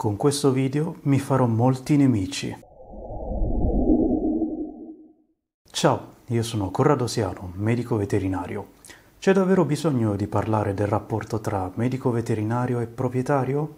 Con questo video mi farò molti nemici. Ciao, io sono Corrado Siano, medico veterinario. C'è davvero bisogno di parlare del rapporto tra medico veterinario e proprietario?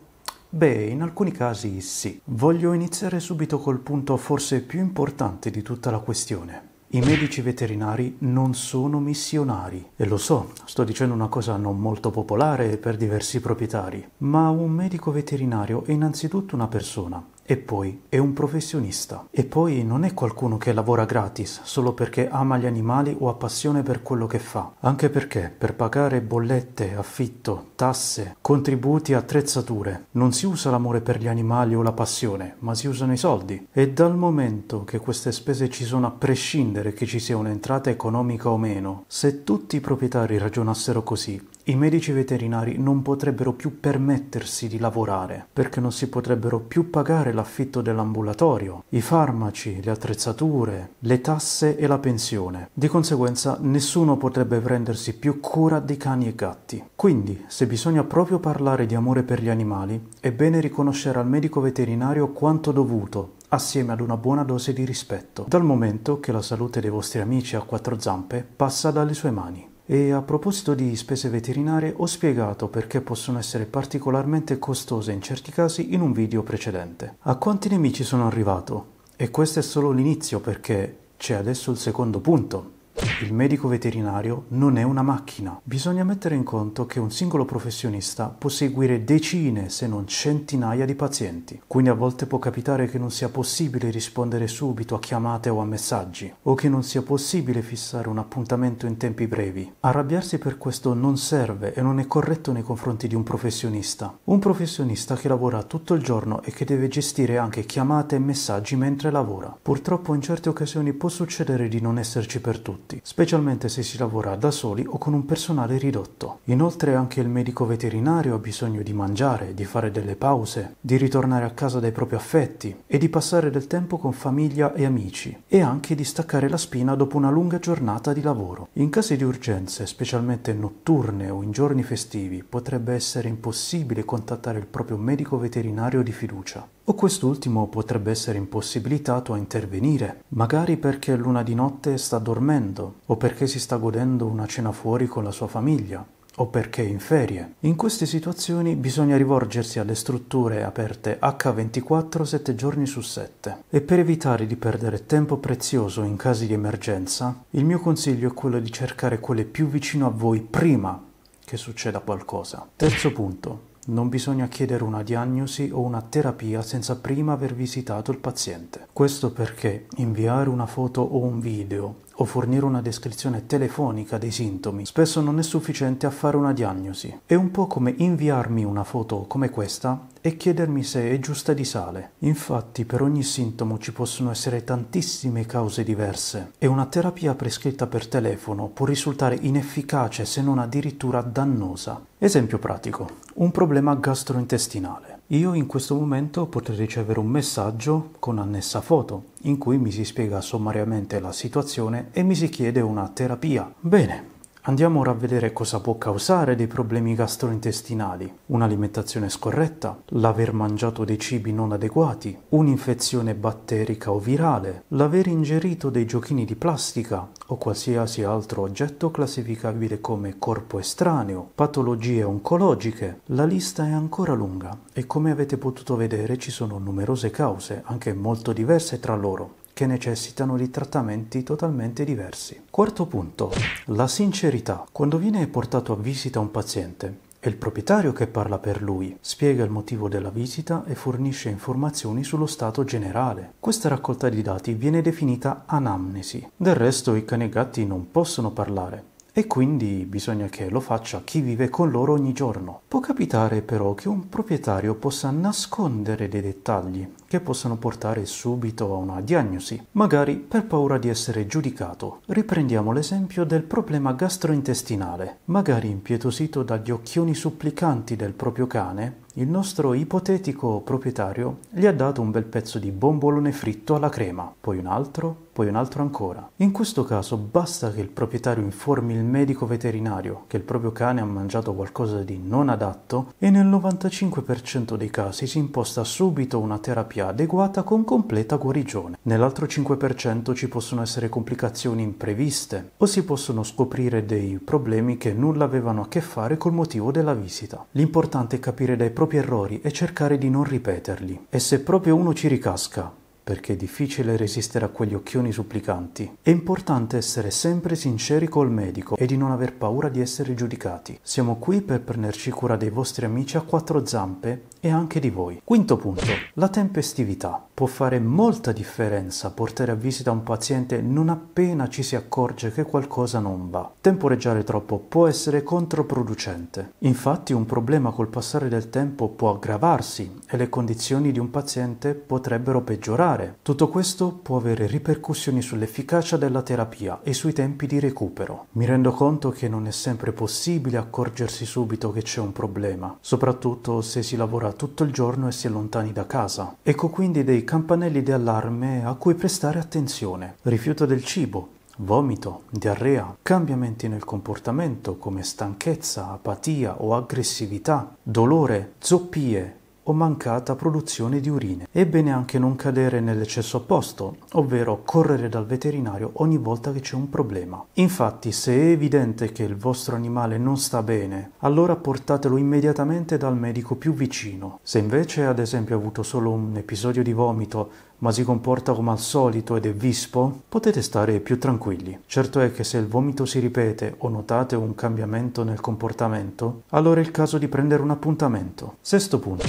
Beh, in alcuni casi sì. Voglio iniziare subito col punto forse più importante di tutta la questione, i medici veterinari non sono missionari. E lo so, sto dicendo una cosa non molto popolare per diversi proprietari, ma un medico veterinario è innanzitutto una persona e poi è un professionista. E poi non è qualcuno che lavora gratis solo perché ama gli animali o ha passione per quello che fa. Anche perché per pagare bollette, affitto, tasse, contributi, attrezzature, non si usa l'amore per gli animali o la passione, ma si usano i soldi. E dal momento che queste spese ci sono a prescindere che ci sia un'entrata economica o meno, se tutti i proprietari ragionassero così, i medici veterinari non potrebbero più permettersi di lavorare perché non si potrebbero più pagare l'affitto dell'ambulatorio, i farmaci, le attrezzature, le tasse e la pensione. Di conseguenza nessuno potrebbe prendersi più cura di cani e gatti. Quindi, se bisogna proprio parlare di amore per gli animali, è bene riconoscere al medico veterinario quanto dovuto assieme ad una buona dose di rispetto, dal momento che la salute dei vostri amici a quattro zampe passa dalle sue mani. E a proposito di spese veterinarie ho spiegato perché possono essere particolarmente costose in certi casi in un video precedente. A quanti nemici sono arrivato? E questo è solo l'inizio perché c'è adesso il secondo punto. Il medico veterinario non è una macchina. Bisogna mettere in conto che un singolo professionista può seguire decine se non centinaia di pazienti, quindi a volte può capitare che non sia possibile rispondere subito a chiamate o a messaggi, o che non sia possibile fissare un appuntamento in tempi brevi. Arrabbiarsi per questo non serve e non è corretto nei confronti di un professionista. Un professionista che lavora tutto il giorno e che deve gestire anche chiamate e messaggi mentre lavora. Purtroppo in certe occasioni può succedere di non esserci per tutti prodotti, specialmente se si lavora da soli o con un personale ridotto. Inoltre anche il medico veterinario ha bisogno di mangiare, di fare delle pause, di ritornare a casa dai propri affetti e di passare del tempo con famiglia e amici e anche di staccare la spina dopo una lunga giornata di lavoro. In caso di urgenze, specialmente notturne o in giorni festivi, potrebbe essere impossibile contattare il proprio medico veterinario di fiducia o quest'ultimo potrebbe essere impossibilitato a intervenire, magari perché l'una di notte sta dormendo o perché si sta godendo una cena fuori con la sua famiglia o perché è in ferie. In queste situazioni bisogna rivolgersi alle strutture aperte H24 7 giorni su 7 e per evitare di perdere tempo prezioso in casi di emergenza, il mio consiglio è quello di cercare quelle più vicino a voi prima che succeda qualcosa. Terzo punto. Non bisogna chiedere una diagnosi o una terapia senza prima aver visitato il paziente. Questo perché inviare una foto o un video o fornire una descrizione telefonica dei sintomi spesso non è sufficiente a fare una diagnosi. È un po' come inviarmi una foto come questa e chiedermi se è giusta di sale. Infatti per ogni sintomo ci possono essere tantissime cause diverse e una terapia prescritta per telefono può risultare inefficace se non addirittura dannosa. Esempio pratico, un problema gastrointestinale. Io in questo momento potrei ricevere un messaggio con annessa foto in cui mi si spiega sommariamente la situazione e mi si chiede una terapia. Bene, Andiamo ora a vedere cosa può causare dei problemi gastrointestinali, un'alimentazione scorretta, l'aver mangiato dei cibi non adeguati, un'infezione batterica o virale, l'aver ingerito dei giochini di plastica o qualsiasi altro oggetto classificabile come corpo estraneo, patologie oncologiche. La lista è ancora lunga e come avete potuto vedere ci sono numerose cause, anche molto diverse tra loro che necessitano di trattamenti totalmente diversi. Quarto punto, la sincerità. Quando viene portato a visita un paziente, è il proprietario che parla per lui, spiega il motivo della visita e fornisce informazioni sullo stato generale. Questa raccolta di dati viene definita anamnesi. Del resto i cani e gatti non possono parlare, e quindi bisogna che lo faccia chi vive con loro ogni giorno. Può capitare però che un proprietario possa nascondere dei dettagli che possano portare subito a una diagnosi, magari per paura di essere giudicato. Riprendiamo l'esempio del problema gastrointestinale. Magari impietosito dagli occhioni supplicanti del proprio cane, il nostro ipotetico proprietario gli ha dato un bel pezzo di bombolone fritto alla crema, poi un altro, poi un altro ancora. In questo caso basta che il proprietario informi il medico veterinario che il proprio cane ha mangiato qualcosa di non adatto e nel 95% dei casi si imposta subito una terapia adeguata con completa guarigione. Nell'altro 5% ci possono essere complicazioni impreviste o si possono scoprire dei problemi che nulla avevano a che fare col motivo della visita. L'importante è capire dai propri errori e cercare di non ripeterli. E se proprio uno ci ricasca, perché è difficile resistere a quegli occhioni supplicanti. È importante essere sempre sinceri col medico e di non aver paura di essere giudicati. Siamo qui per prenderci cura dei vostri amici a quattro zampe e anche di voi. Quinto punto, la tempestività può fare molta differenza portare a visita un paziente non appena ci si accorge che qualcosa non va. Temporeggiare troppo può essere controproducente. Infatti un problema col passare del tempo può aggravarsi e le condizioni di un paziente potrebbero peggiorare. Tutto questo può avere ripercussioni sull'efficacia della terapia e sui tempi di recupero. Mi rendo conto che non è sempre possibile accorgersi subito che c'è un problema, soprattutto se si lavora tutto il giorno e si è lontani da casa. Ecco quindi dei campanelli di allarme a cui prestare attenzione. Rifiuto del cibo, vomito, diarrea, cambiamenti nel comportamento come stanchezza, apatia o aggressività, dolore, zoppie, o mancata produzione di urine. È bene anche non cadere nell'eccesso opposto, ovvero correre dal veterinario ogni volta che c'è un problema. Infatti, se è evidente che il vostro animale non sta bene, allora portatelo immediatamente dal medico più vicino. Se invece ad esempio ha avuto solo un episodio di vomito ma si comporta come al solito ed è vispo, potete stare più tranquilli. Certo è che se il vomito si ripete o notate un cambiamento nel comportamento, allora è il caso di prendere un appuntamento. Sesto punto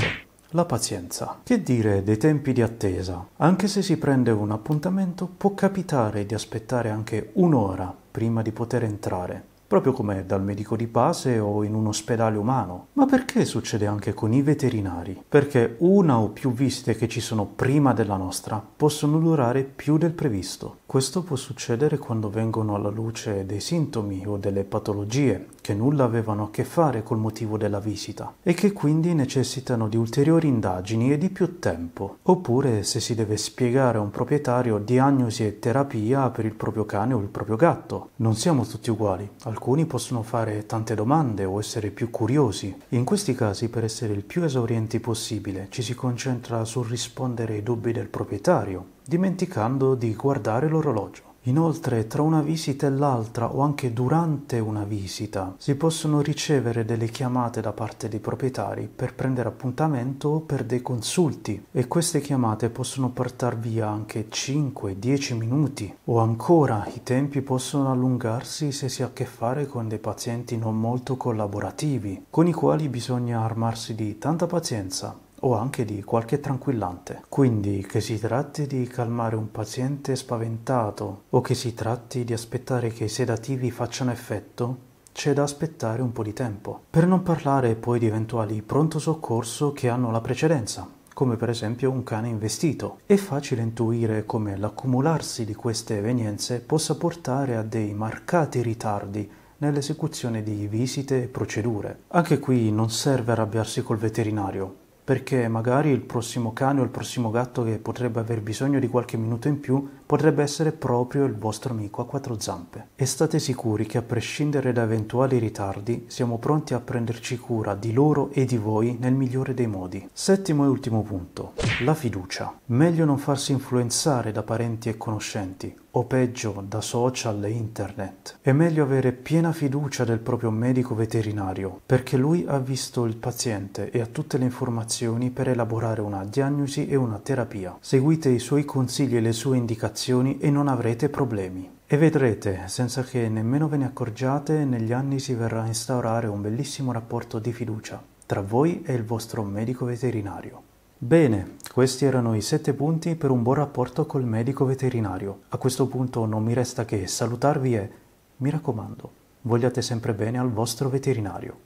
la pazienza. Che dire dei tempi di attesa? Anche se si prende un appuntamento, può capitare di aspettare anche un'ora prima di poter entrare proprio come dal medico di base o in un ospedale umano. Ma perché succede anche con i veterinari? Perché una o più visite che ci sono prima della nostra possono durare più del previsto. Questo può succedere quando vengono alla luce dei sintomi o delle patologie che nulla avevano a che fare col motivo della visita e che quindi necessitano di ulteriori indagini e di più tempo, oppure se si deve spiegare a un proprietario diagnosi e terapia per il proprio cane o il proprio gatto. Non siamo tutti uguali, Alcuni possono fare tante domande o essere più curiosi. In questi casi, per essere il più esaurienti possibile, ci si concentra sul rispondere ai dubbi del proprietario, dimenticando di guardare l'orologio. Inoltre, tra una visita e l'altra o anche durante una visita, si possono ricevere delle chiamate da parte dei proprietari per prendere appuntamento o per dei consulti e queste chiamate possono portar via anche 5-10 minuti o ancora i tempi possono allungarsi se si ha a che fare con dei pazienti non molto collaborativi, con i quali bisogna armarsi di tanta pazienza o anche di qualche tranquillante. Quindi che si tratti di calmare un paziente spaventato o che si tratti di aspettare che i sedativi facciano effetto, c'è da aspettare un po' di tempo. Per non parlare poi di eventuali pronto soccorso che hanno la precedenza, come per esempio un cane investito. È facile intuire come l'accumularsi di queste evenienze possa portare a dei marcati ritardi nell'esecuzione di visite e procedure. Anche qui non serve arrabbiarsi col veterinario, perché magari il prossimo cane o il prossimo gatto che potrebbe aver bisogno di qualche minuto in più potrebbe essere proprio il vostro amico a quattro zampe. E state sicuri che a prescindere da eventuali ritardi, siamo pronti a prenderci cura di loro e di voi nel migliore dei modi. Settimo e ultimo punto, la fiducia. Meglio non farsi influenzare da parenti e conoscenti, o peggio da social e internet. È meglio avere piena fiducia del proprio medico veterinario, perché lui ha visto il paziente e ha tutte le informazioni per elaborare una diagnosi e una terapia. Seguite i suoi consigli e le sue indicazioni azioni e non avrete problemi. E vedrete, senza che nemmeno ve ne accorgiate, negli anni si verrà a instaurare un bellissimo rapporto di fiducia tra voi e il vostro medico veterinario. Bene, questi erano i 7 punti per un buon rapporto col medico veterinario. A questo punto non mi resta che salutarvi e, mi raccomando, vogliate sempre bene al vostro veterinario.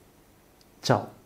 Ciao!